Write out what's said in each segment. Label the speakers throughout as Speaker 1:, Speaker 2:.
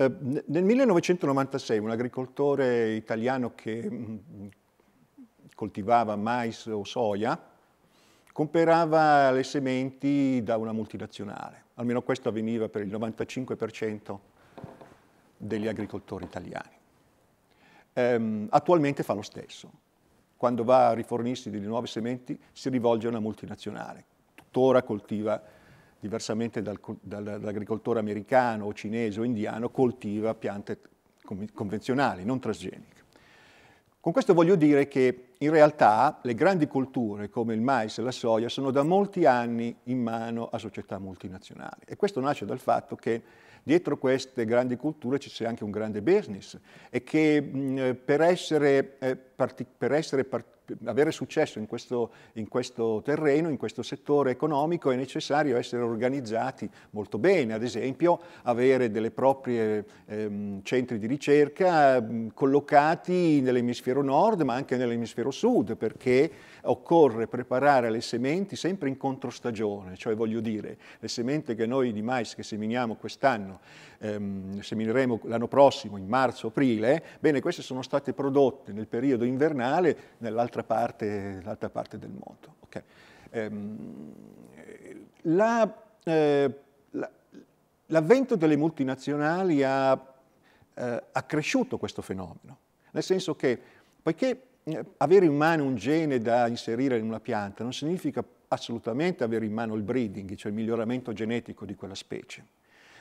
Speaker 1: Eh, nel 1996 un agricoltore italiano che mm, coltivava mais o soia comperava le sementi da una multinazionale, almeno questo avveniva per il 95% degli agricoltori italiani. Eh, attualmente fa lo stesso, quando va a rifornirsi di nuove sementi si rivolge a una multinazionale, tuttora coltiva diversamente dal, dall'agricoltore americano o cinese o indiano, coltiva piante convenzionali, non transgeniche. Con questo voglio dire che in realtà le grandi colture come il mais e la soia sono da molti anni in mano a società multinazionali e questo nasce dal fatto che dietro queste grandi culture ci sia anche un grande business e che mh, per, essere, eh, per essere avere successo in questo, in questo, terreno, in questo settore economico, è necessario essere organizzati molto bene, ad esempio avere delle proprie ehm, centri di ricerca mh, collocati nell'emisfero nord ma anche nell'emisfero l'emisfero sud perché occorre preparare le sementi sempre in controstagione, cioè voglio dire, le sementi che noi di mais che seminiamo quest'anno, ehm, semineremo l'anno prossimo, in marzo-aprile, bene, queste sono state prodotte nel periodo invernale nell'altra parte, parte, del mondo. Okay. Ehm, la, eh, l'avvento delle multinazionali ha eh, accresciuto questo fenomeno, nel senso che poiché eh, avere in mano un gene da inserire in una pianta non significa assolutamente avere in mano il breeding, cioè il miglioramento genetico di quella specie.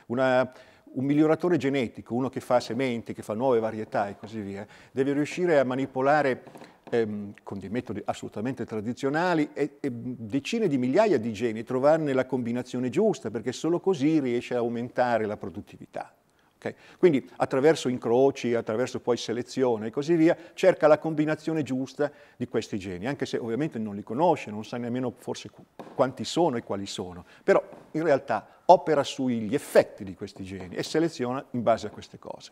Speaker 1: Una, un miglioratore genetico, uno che fa sementi, che fa nuove varietà e così via, deve riuscire a manipolare ehm, con dei metodi assolutamente tradizionali e, e decine di migliaia di geni e trovarne la combinazione giusta, perché solo così riesce a aumentare la produttività. Okay? Quindi attraverso incroci, attraverso poi selezione e così via, cerca la combinazione giusta di questi geni, anche se ovviamente non li conosce, non sa nemmeno forse quanti sono e quali sono, però in realtà opera sugli effetti di questi geni e seleziona in base a queste cose.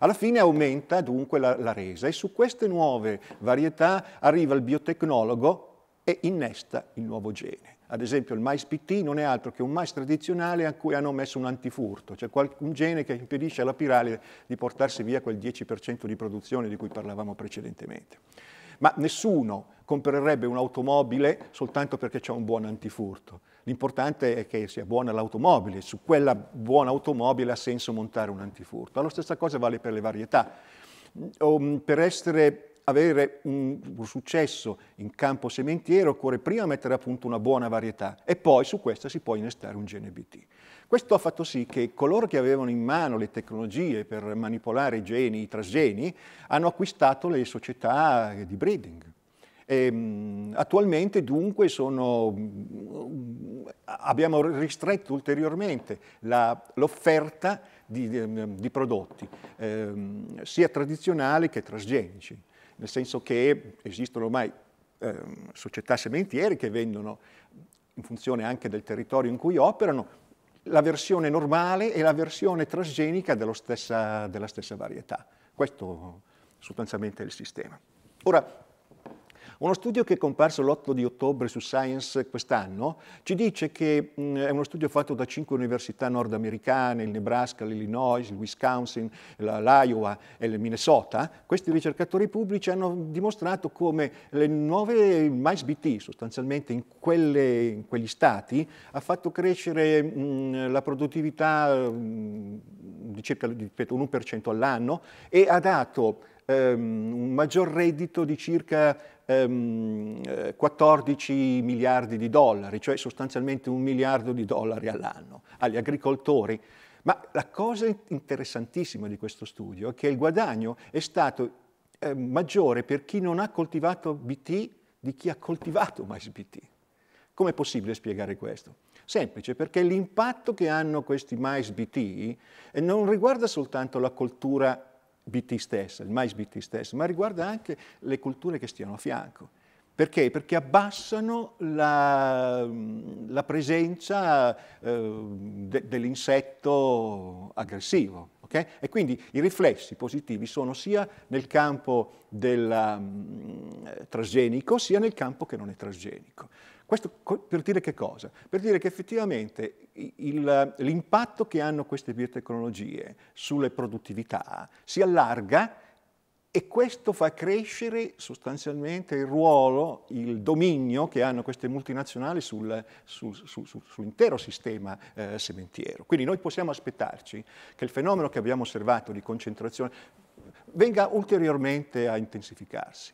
Speaker 1: Alla fine aumenta dunque la, la resa e su queste nuove varietà arriva il biotecnologo e innesta il nuovo gene. Ad esempio il mais PT non è altro che un mais tradizionale a cui hanno messo un antifurto, cioè un gene che impedisce alla pirale di portarsi via quel 10% di produzione di cui parlavamo precedentemente. Ma nessuno comprerebbe un'automobile soltanto perché c'è un buon antifurto. L'importante è che sia buona l'automobile, su quella buona automobile ha senso montare un antifurto. La stessa cosa vale per le varietà. Mm, mm, per essere avere un, successo in campo sementiero occorre prima mettere a punto una buona varietà e poi su questa si può innestare un GNBT. Questo ha fatto sì che coloro che avevano in mano le tecnologie per manipolare i geni, i trasgeni, hanno acquistato le società di breeding. E, ehm, attualmente dunque sono, mm, abbiamo ristretto ulteriormente l'offerta di, di, prodotti, eh, sia tradizionali che trasgenici nel senso che esistono ormai eh, società sementiere che vendono, in funzione anche del territorio in cui operano, la versione normale e la versione transgenica stessa, della stessa varietà. Questo sostanzialmente è il sistema. Ora, uno studio che è comparso l'8 di ottobre su Science quest'anno ci dice che mh, mm, è uno studio fatto da cinque università nordamericane, il Nebraska, l'Illinois, il Wisconsin, l'Iowa e il Minnesota. Questi ricercatori pubblici hanno dimostrato come le nuove MICE-BT, sostanzialmente in, quelle, in, quegli stati, ha fatto crescere mh, mm, la produttività mh, mm, di circa ripeto, un 1% all'anno e ha dato ehm, un maggior reddito di circa ehm, 14 eh, miliardi di dollari, cioè sostanzialmente un miliardo di dollari all'anno agli agricoltori. Ma la cosa interessantissima di questo studio è che il guadagno è stato eh, maggiore per chi non ha coltivato BT di chi ha coltivato mais BT. Com'è possibile spiegare questo? Semplice, perché l'impatto che hanno questi mais BT eh, non riguarda soltanto la coltura BT stessa, il mais BT stessa, ma riguarda anche le culture che stiano a fianco. Perché? Perché abbassano la, mm, la presenza eh, de, dell'insetto aggressivo. Okay? E quindi i riflessi positivi sono sia nel campo del um, mm, transgenico sia nel campo che non è trasgenico. Questo per dire che cosa? Per dire che effettivamente l'impatto che hanno queste biotecnologie sulle produttività si allarga e questo fa crescere sostanzialmente il ruolo, il dominio che hanno queste multinazionali sul, sul, sul, sull'intero sistema eh, sementiero. Quindi noi possiamo aspettarci che il fenomeno che abbiamo osservato di concentrazione venga ulteriormente a intensificarsi.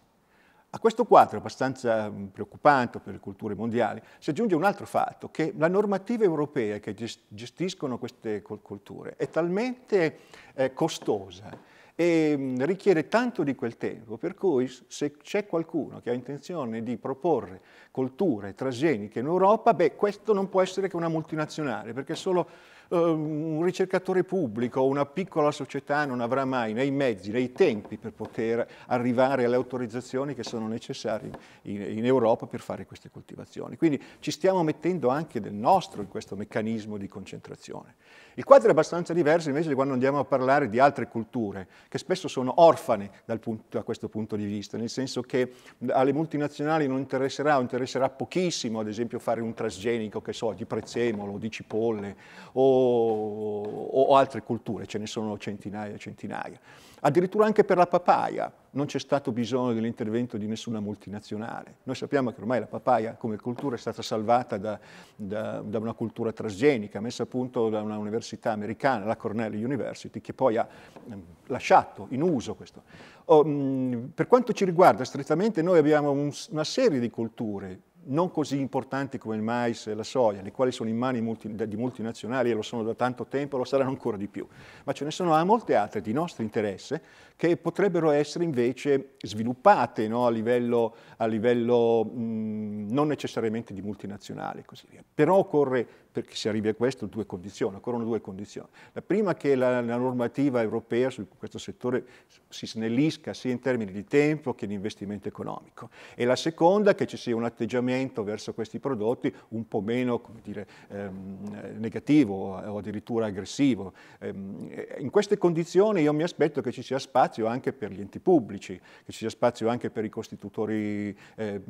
Speaker 1: A questo quadro abbastanza mm, preoccupante per le culture mondiali si aggiunge un altro fatto, che la normativa europea che gestiscono queste culture è talmente eh, costosa e mm, richiede tanto di quel tempo, per cui se c'è qualcuno che ha intenzione di proporre culture transgeniche in Europa, beh, questo non può essere che una multinazionale, perché solo Ehm, un ricercatore pubblico o una piccola società non avrà mai nei mezzi nei tempi per poter arrivare alle autorizzazioni che sono necessarie in, Europa per fare queste coltivazioni. Quindi ci stiamo mettendo anche del nostro in questo meccanismo di concentrazione. Il quadro è abbastanza diverso invece quando andiamo a parlare di altre culture, che spesso sono orfane punto, da questo punto di vista, nel senso che alle multinazionali non interesserà o interesserà pochissimo, ad esempio, fare un trasgenico che so, di prezzemolo, di cipolle o o, o altre culture, ce ne sono centinaia e centinaia. Addirittura anche per la papaya non c'è stato bisogno dell'intervento di nessuna multinazionale. Noi sappiamo che ormai la papaya come cultura è stata salvata da, da, da una cultura transgenica messa a punto da una università americana, la Cornell University, che poi ha eh, lasciato in uso questo. Oh, mh, per quanto ci riguarda strettamente noi abbiamo un, una serie di culture non così importanti come il mais e la soia, le quali sono in mani multi, di multinazionali e lo sono da tanto tempo lo saranno ancora di più, ma ce ne sono molte altre di nostro interesse che potrebbero essere invece sviluppate no, a livello, a livello mh, non necessariamente di multinazionali e così via. Però occorre, perché si arrivi a questo, due condizioni, occorrono due condizioni. La prima è che la, la normativa europea su questo settore si snellisca sia in termini di tempo che di investimento economico e la seconda è che ci sia un atteggiamento verso questi prodotti un po' meno dire, ehm, negativo o addirittura aggressivo. Ehm, in queste condizioni io mi aspetto che ci sia spazio anche per gli enti pubblici, che ci sia spazio anche per i costitutori eh,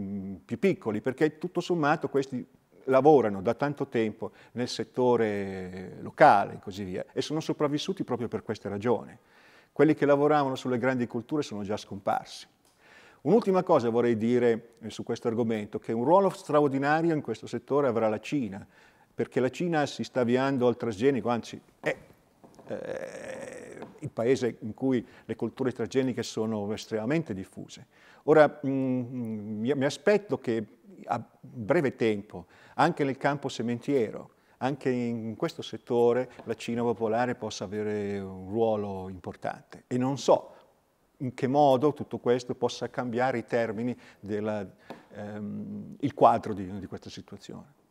Speaker 1: più piccoli, per perché tutto sommato questi lavorano da tanto tempo nel settore locale e così via e sono sopravvissuti proprio per queste ragioni. Quelli che lavoravano sulle grandi culture sono già scomparsi. Un'ultima cosa vorrei dire eh, su questo argomento, che un ruolo straordinario in questo settore avrà la Cina, perché la Cina si sta avviando al transgenico, anzi è eh, il paese in cui le culture transgeniche sono estremamente diffuse. Ora mh, mm, mm, mi aspetto che a breve tempo, anche nel campo sementiero, anche in questo settore la Cina popolare possa avere un ruolo importante. E non so in che modo tutto questo possa cambiare i termini, della, ehm, il quadro di, di questa situazione.